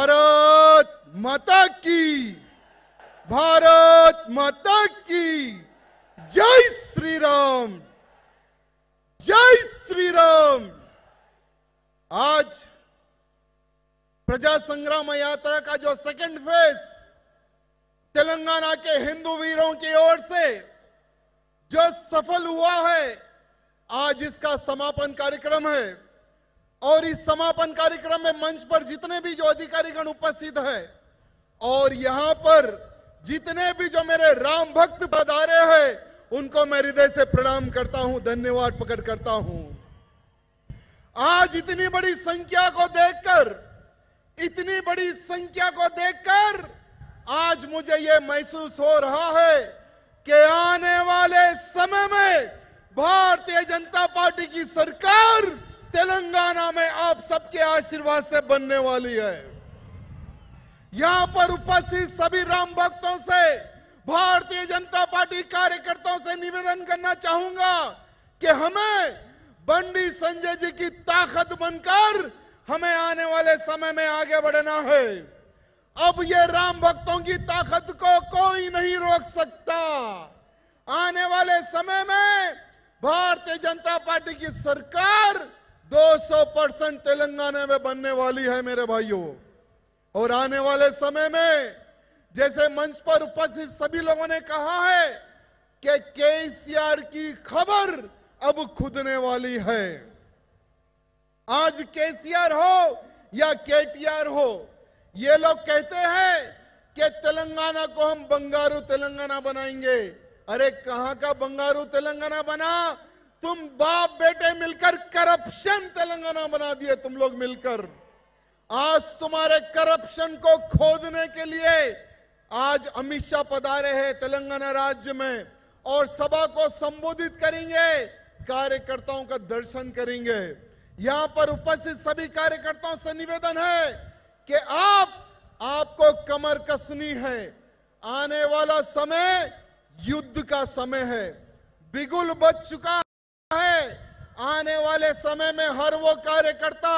भारत माता की भारत माता की जय श्री राम जय श्री राम आज प्रजा संग्राम यात्रा का जो सेकंड फेज तेलंगाना के हिंदू वीरों की ओर से जो सफल हुआ है आज इसका समापन कार्यक्रम है और इस समापन कार्यक्रम में मंच पर जितने भी जो अधिकारीगण उपस्थित है और यहाँ पर जितने भी जो मेरे राम भक्त पधारे हैं उनको मैं हृदय से प्रणाम करता हूं धन्यवाद प्रकट करता हूं आज इतनी बड़ी संख्या को देखकर इतनी बड़ी संख्या को देखकर आज मुझे यह महसूस हो रहा है कि आने वाले समय में भारतीय जनता पार्टी की सरकार तेलंगाना में आप सबके आशीर्वाद से बनने वाली है यहां पर उपस्थित सभी राम भक्तों से भारतीय जनता पार्टी कार्यकर्ताओं से निवेदन करना चाहूंगा कि हमें बंडी संजय जी की ताकत बनकर हमें आने वाले समय में आगे बढ़ना है अब ये राम भक्तों की ताकत को कोई नहीं रोक सकता आने वाले समय में भारतीय जनता पार्टी की सरकार 200 परसेंट तेलंगाना में बनने वाली है मेरे भाइयों और आने वाले समय में जैसे मंच पर उपस्थित सभी लोगों ने कहा है कि केसीआर की खबर अब खुदने वाली है आज केसीआर हो या केटीआर हो ये लोग कहते हैं कि तेलंगाना को हम बंगारू तेलंगाना बनाएंगे अरे कहां का बंगारू तेलंगाना बना तुम बाप बेटे मिलकर करप्शन तेलंगाना बना दिए तुम लोग मिलकर आज तुम्हारे करप्शन को खोदने के लिए आज अमित शाह पधारे हैं तेलंगाना राज्य में और सभा को संबोधित करेंगे कार्यकर्ताओं का दर्शन करेंगे यहां पर उपस्थित सभी कार्यकर्ताओं से निवेदन है कि आप आपको कमर कसनी है आने वाला समय युद्ध का समय है बिगुल बच चुका आने वाले समय में हर वो कार्यकर्ता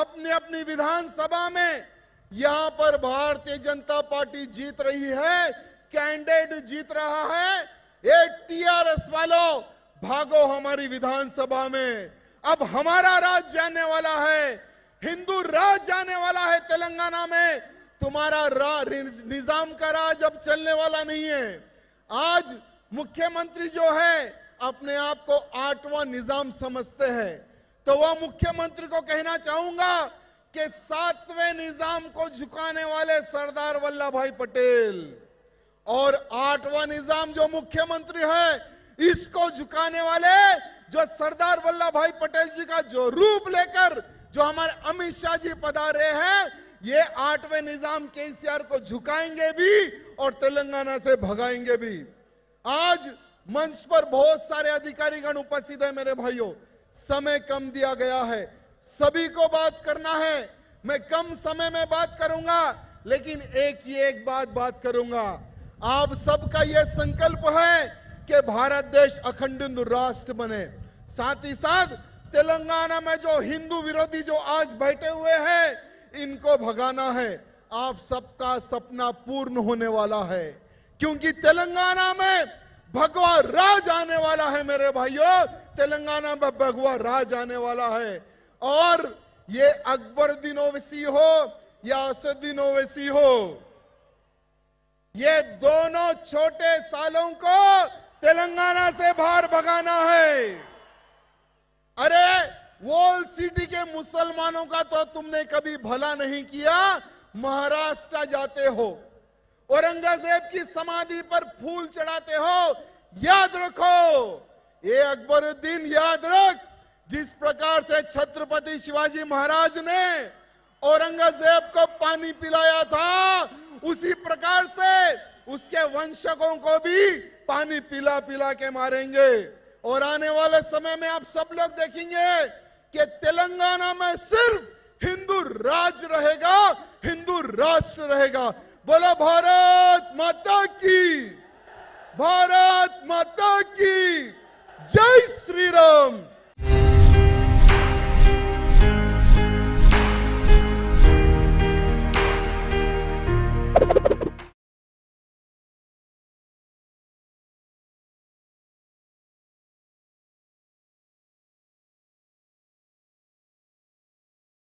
अपने अपनी विधानसभा में यहाँ पर भारतीय जनता पार्टी जीत रही है कैंडिडेट जीत रहा है ये टीआरएस वालों भागो हमारी विधानसभा में अब हमारा राज जाने वाला है हिंदू राज जाने वाला है तेलंगाना में तुम्हारा निजाम का राज अब चलने वाला नहीं है आज मुख्यमंत्री जो है अपने आप को आठवां निजाम समझते हैं तो वह मुख्यमंत्री को कहना चाहूंगा कि सातवें निजाम को झुकाने वाले सरदार वल्लभ भाई पटेल और आठवां निजाम जो मुख्यमंत्री है इसको झुकाने वाले जो सरदार वल्लभ भाई पटेल जी का जो रूप लेकर जो हमारे अमित शाह जी रहे हैं ये आठवें निजाम केसीआर को झुकाएंगे भी और तेलंगाना से भगाएंगे भी आज मंच पर बहुत सारे अधिकारीगण उपस्थित है मेरे भाइयों समय कम दिया गया है सभी को बात करना है मैं कम समय में बात करूंगा लेकिन एक ही एक बात बात करूंगा आप सबका यह संकल्प है कि भारत देश अखंड राष्ट्र बने साथ ही साथ तेलंगाना में जो हिंदू विरोधी जो आज बैठे हुए हैं इनको भगाना है आप सबका सपना पूर्ण होने वाला है क्योंकि तेलंगाना में भगवा राज आने वाला है मेरे भाइयों तेलंगाना में भगवा राज आने वाला है और ये अकबर दिनोवसी हो या असुद्दीन ओवैसी हो ये दोनों छोटे सालों को तेलंगाना से बाहर भगाना है अरे वॉल सिटी के मुसलमानों का तो तुमने कभी भला नहीं किया महाराष्ट्र जाते हो औरंगजेब की समाधि पर फूल चढ़ाते हो याद रखो ये अकबरुद्दीन याद रख जिस प्रकार से छत्रपति शिवाजी महाराज ने औरंगजेब को पानी पिलाया था उसी प्रकार से उसके वंशकों को भी पानी पिला पिला के मारेंगे और आने वाले समय में आप सब लोग देखेंगे कि तेलंगाना में सिर्फ हिंदू राज रहेगा हिंदू राष्ट्र रहेगा बोलो भारत माता की भारत माता की जय